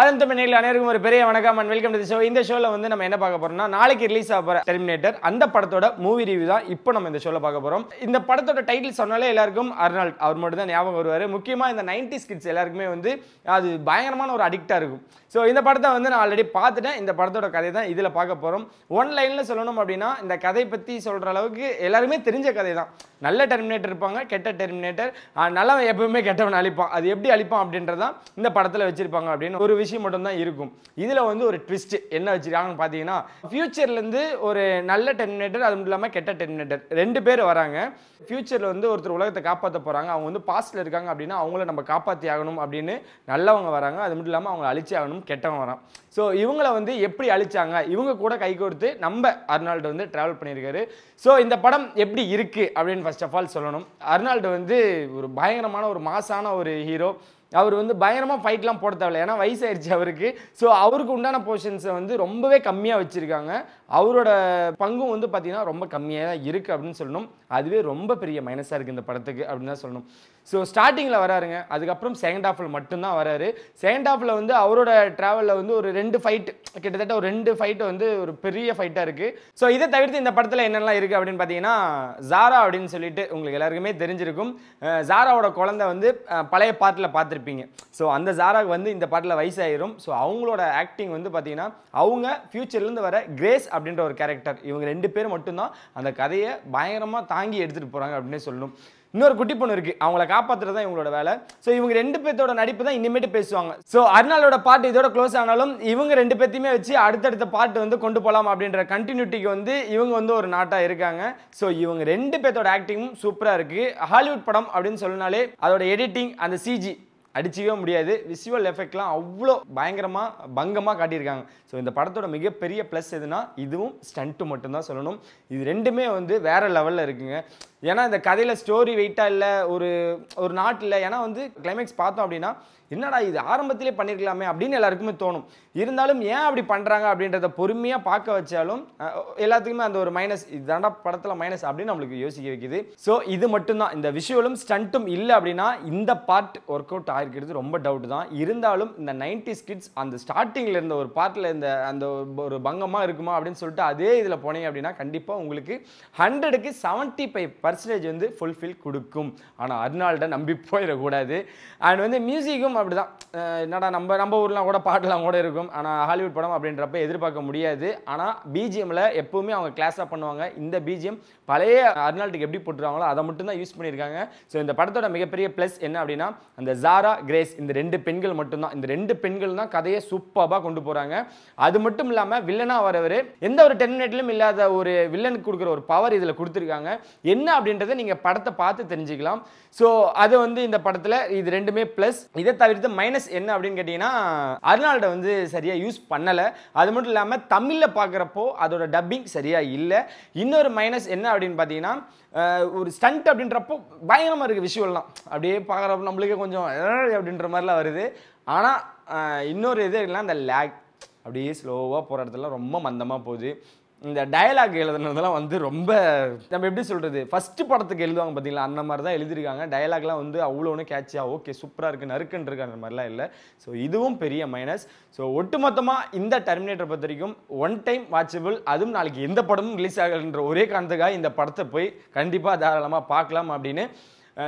ஆதம் தமிழ் நேரில் அனைவருக்கும் ஒரு பெரிய வணக்கம் அண்ட் வெல்கம் டு ஷோ இந்த ஷோவில் வந்து நம்ம என்ன பார்க்க போறோம்னா நாளைக்கு ரிலீஸ் ஆக போகிற டெர்மினேட்டர் அந்த படத்தோட மூவி ரிவ்யூ தான் இப்போ நம்ம இந்த ஷோவில் பார்க்க போகிறோம் இந்த படத்தோட டைட்டில் சொன்னாலே எல்லாருக்கும் அர்னால்ட் அவர் மட்டும் தான் ஞாபகம் வருவார் முக்கியமாக இந்த நைன்டி ஸ்கிட்ஸ் எல்லாருக்குமே வந்து அது பயங்கரமான ஒரு அடிக்டாக இருக்கும் ஸோ இந்த படத்தை வந்து நான் ஆல்ரெடி பார்த்துட்டேன் இந்த படத்தோட கதை தான் இதில் பார்க்க போகிறோம் ஒன் லைனில் சொல்லணும் அப்படின்னா இந்த கதை பற்றி சொல்கிற அளவுக்கு எல்லாருமே தெரிஞ்ச கதை தான் நல்ல டெர்மினேட்டர் இருப்பாங்க கெட்ட டெர்மினேட்டர் நல்லவன் எப்பவுமே கெட்டவன் அழிப்பான் அது எப்படி அழிப்பான் அப்படின்றதான் இந்த படத்தில் வச்சுருப்பாங்க அப்படின்னு ஒரு விஷயம் மட்டும்தான் இருக்கும் இதில் வந்து ஒரு ட்விஸ்ட் என்ன வச்சுருக்காங்கன்னு பார்த்தீங்கன்னா ஃப்யூச்சர்லேருந்து ஒரு நல்ல டெர்மினேட்டர் அது மட்டும் இல்லாமல் கெட்ட டெர்மினேட்டர் ரெண்டு பேர் வராங்க ஃப்யூச்சரில் வந்து ஒருத்தர் உலகத்தை காப்பாற்ற போகிறாங்க அவங்க வந்து பாஸ்டில் இருக்காங்க அப்படின்னா அவங்கள நம்ம காப்பாற்றி ஆகணும் அப்படின்னு நல்லவங்க வராங்க அது மட்டும் இல்லாமல் அவங்க அழிச்சி ஆகணும் கெட்டவங்க வரான் ஸோ இவங்களை வந்து எப்படி அழிச்சாங்க இவங்க கூட கை கொடுத்து நம்ம அர்னால்டு வந்து ட்ராவல் பண்ணியிருக்காரு ஸோ இந்த படம் எப்படி இருக்குது அப்படின்னு ஃபர்ஸ்ட் ஆஃப் ஆல் சொல்லணும் அர்னால்டு வந்து ஒரு பயங்கரமான ஒரு மாசான ஒரு ஹீரோ அவர் வந்து பயங்கரமாக ஃபைட்லாம் போட தேவையில்ல ஏன்னா வயசாயிருச்சு அவருக்கு ஸோ அவருக்கு உண்டான போர்ஷன்ஸை வந்து ரொம்பவே கம்மியாக வச்சுருக்காங்க அவரோட பங்கும் வந்து பார்த்திங்கன்னா ரொம்ப கம்மியாக தான் இருக்குது அப்படின்னு சொல்லணும் அதுவே ரொம்ப பெரிய மைனஸாக இருக்குது இந்த படத்துக்கு அப்படின்னு தான் சொல்லணும் ஸோ ஸ்டார்டிங்கில் வராருங்க அதுக்கப்புறம் செகண்ட் ஆஃபில் மட்டும்தான் வராரு செகண்ட் ஆஃபில் வந்து அவரோட ட்ராவலில் வந்து ஒரு ரெண்டு ஃபைட் கிட்டத்தட்ட ஒரு ரெண்டு ஃபைட்டு வந்து ஒரு பெரிய ஃபைட்டாக இருக்குது ஸோ இதை தவிர்த்து இந்த படத்தில் என்னெல்லாம் இருக்குது அப்படின்னு பார்த்தீங்கன்னா ஜாரா அப்படின்னு சொல்லிட்டு உங்களுக்கு எல்லாருக்குமே தெரிஞ்சிருக்கும் ஜாராவோட குழந்தை வந்து பழைய பாட்டில் பார்த்துருக்கேன் பார்த்துருப்பீங்க ஸோ அந்த ஜாரா வந்து இந்த பாட்டில் வயசாயிரும் ஸோ அவங்களோட ஆக்டிங் வந்து பார்த்தீங்கன்னா அவங்க ஃப்யூச்சர்லேருந்து வர கிரேஸ் அப்படின்ற ஒரு கேரக்டர் இவங்க ரெண்டு பேர் மட்டும்தான் அந்த கதையை பயங்கரமாக தாங்கி எடுத்துகிட்டு போகிறாங்க அப்படின்னு சொல்லணும் இன்னொரு குட்டி பொண்ணு இருக்குது அவங்கள காப்பாற்றுறது தான் இவங்களோட வேலை ஸோ இவங்க ரெண்டு பேர்த்தோட நடிப்பு தான் இனிமேட்டு பேசுவாங்க ஸோ அருணாலோட பாட்டு இதோட க்ளோஸ் ஆனாலும் இவங்க ரெண்டு பேர்த்தையுமே வச்சு அடுத்தடுத்த பாட்டு வந்து கொண்டு போகலாம் அப்படின்ற கண்டினியூட்டிக்கு வந்து இவங்க வந்து ஒரு நாட்டாக இருக்காங்க ஸோ இவங்க ரெண்டு பேர்த்தோட ஆக்டிங்கும் சூப்பராக இருக்குது ஹாலிவுட் படம் அப்படின்னு சொன்னாலே அதோட எடிட்டிங் அந்த சிஜி அடிச்சிக்கவே முடியாது விசுவல் எஃபெக்ட்லாம் அவ்வளோ பயங்கரமாக பங்கமாக காட்டியிருக்காங்க ஸோ இந்த படத்தோட மிகப்பெரிய ப்ளஸ் எதுனா இதுவும் ஸ்டண்ட்டு மட்டும்தான் சொல்லணும் இது ரெண்டுமே வந்து வேறு லெவலில் இருக்குங்க ஏன்னா இந்த கதையில் ஸ்டோரி வெயிட்டாக இல்லை ஒரு ஒரு நாட்டில் ஏன்னா வந்து கிளைமேக்ஸ் பார்த்தோம் அப்படின்னா என்னடா இது ஆரம்பத்திலே பண்ணியிருக்கலாமே அப்படின்னு எல்லாருக்குமே தோணும் இருந்தாலும் ஏன் அப்படி பண்ணுறாங்க அப்படின்றத பொறுமையாக பார்க்க வச்சாலும் எல்லாத்துக்குமே அந்த ஒரு மைனஸ் இதாண்டா படத்தில் மைனஸ் அப்படின்னு நம்மளுக்கு யோசிக்க வைக்குது ஸோ இது மட்டும்தான் இந்த விஷுவலும் ஸ்டண்ட்டும் இல்லை அப்படின்னா இந்த பார்ட் ஒர்க் அவுட் ஆகிருக்கிறது ரொம்ப டவுட் தான் இருந்தாலும் இந்த நைன்டி ஸ்கிட்ஸ் அந்த ஸ்டார்டிங்கில் இருந்த ஒரு பார்ட்டில் இந்த அந்த ஒரு பங்கமாக இருக்குமா அப்படின்னு சொல்லிட்டு அதே இதில் போனீங்க அப்படின்னா கண்டிப்பாக உங்களுக்கு ஹண்ட்ரடுக்கு செவன்ட்டி ஃபைவ் பர்சன்டேஜ் வந்து ஃபுல்ஃபில் கொடுக்கும் ஆனால் அர்னால்டை நம்பி போயிடக்கூடாது அண்ட் வந்து மியூசிக்கும் அப்படி தான் என்னடா நம்ம நம்ம ஊர்லாம் கூட பாட்டெலாம் கூட இருக்கும் ஆனால் ஹாலிவுட் படம் அப்படின்றப்ப எதிர்பார்க்க முடியாது ஆனால் பிஜிஎம்மில் எப்போவுமே அவங்க கிளாஸாக பண்ணுவாங்க இந்த பிஜிஎம் பழைய அர்னால்டுக்கு எப்படி போட்டுருவாங்களோ அதை மட்டும் தான் யூஸ் பண்ணியிருக்காங்க ஸோ இந்த படத்தோட மிகப்பெரிய ப்ளஸ் என்ன அப்படின்னா அந்த ஜாரா கிரேஸ் இந்த ரெண்டு பெண்கள் மட்டும்தான் இந்த ரெண்டு பெண்கள் தான் கதையை சூப்பராக கொண்டு போகிறாங்க அது மட்டும் இல்லாமல் வில்லனாக வரவர் எந்த ஒரு டென் மினிட்லையும் இல்லாத ஒரு வில்லனுக்கு கொடுக்குற ஒரு பவர் இதில் கொடுத்துருக்காங்க என்ன அப்படின்றத நீங்கள் படத்தை பார்த்து தெரிஞ்சுக்கலாம் ஸோ அது வந்து இந்த படத்தில் இது ரெண்டுமே ப்ளஸ் இதை தவிர்த்து மைனஸ் என்ன அப்படின்னு கேட்டிங்கன்னா அர்னால்டை வந்து சரியாக யூஸ் பண்ணலை அது மட்டும் இல்லாமல் தமிழில் பார்க்குறப்போ அதோட டப்பிங் சரியாக இல்லை இன்னொரு மைனஸ் என்ன அப்படின்னு பார்த்தீங்கன்னா ஒரு ஸ்டண்ட் அப்படின்றப்போ பயங்கரமாக இருக்குது விஷுவல்லாம் அப்படியே பார்க்குறப்போ நம்மளுக்கே கொஞ்சம் அப்படின்ற மாதிரிலாம் வருது ஆனால் இன்னொரு இது இல்லைன்னா அந்த லேக் அப்படியே ஸ்லோவாக போகிற இடத்துல ரொம்ப மந்தமாக போகுது இந்த டயலாக் எழுதுனதெல்லாம் வந்து ரொம்ப நம்ம எப்படி சொல்கிறது ஃபஸ்ட்டு படத்துக்கு எழுதுவாங்க பார்த்தீங்களா அந்த மாதிரி தான் எழுதியிருக்காங்க டயலாக்லாம் வந்து அவ்வளோ ஒன்று கேட்சியாக ஓகே சூப்பராக இருக்குது நறுக்குன்னு இருக்கு அந்த மாதிரிலாம் இல்லை ஸோ இதுவும் பெரிய மைனஸ் ஸோ ஒட்டுமொத்தமாக இந்த டெர்மினேட்டர் பொறுத்த வரைக்கும் ஒன் டைம் வாட்சபிள் அதுவும் நாளைக்கு எந்த படமும் ரிலீஸ் ஆகலைன்ற ஒரே காரணத்துக்காக இந்த படத்தை போய் கண்டிப்பாக தாராளமாக பார்க்கலாம் அப்படின்னு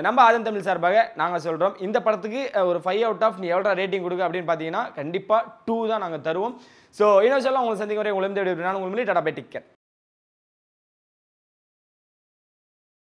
நம்ம ஆதம் தமிழ் சார்பாக நாங்கள் சொல்கிறோம் இந்த படத்துக்கு ஒரு ஃபைவ் அவுட் ஆஃப் நீ எவ்வளோ ரேட்டிங் கொடுக்கு அப்படின்னு பார்த்தீங்கன்னா கண்டிப்பாக டூ தான் நாங்கள் தருவோம் ஸோ இன்னும் சொல்ல உங்களை சந்திக்க வரை உங்களுக்கு நான் உங்களுக்கு முன்னாடி டாடா பை டிக்கெட்